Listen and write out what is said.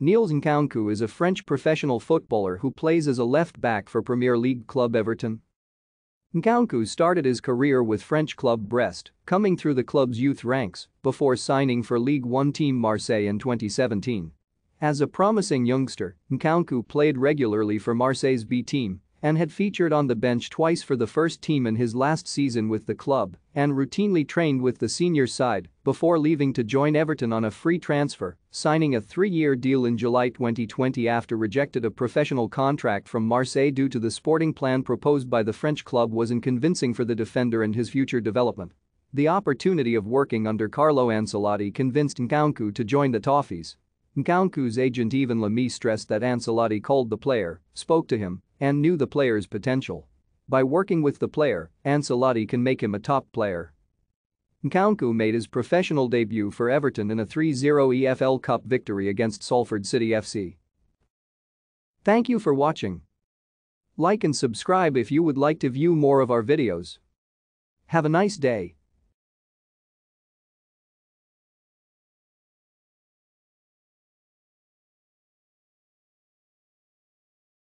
Niels Nkunku is a French professional footballer who plays as a left-back for Premier League club Everton. Nkunku started his career with French club Brest, coming through the club's youth ranks before signing for League One team Marseille in 2017. As a promising youngster, Nkunku played regularly for Marseille's B team and had featured on the bench twice for the first team in his last season with the club and routinely trained with the senior side before leaving to join Everton on a free transfer, signing a three-year deal in July 2020 after rejected a professional contract from Marseille due to the sporting plan proposed by the French club wasn't convincing for the defender and his future development. The opportunity of working under Carlo Ancelotti convinced Nkunku to join the Toffees Nkunku's agent even Lamy stressed that Ancelotti called the player, spoke to him, and knew the player's potential. By working with the player, Ancelotti can make him a top player. Nkunku made his professional debut for Everton in a 3-0 EFL Cup victory against Salford City FC. Thank you for watching. Like and subscribe if you would like to view more of our videos. Have a nice day.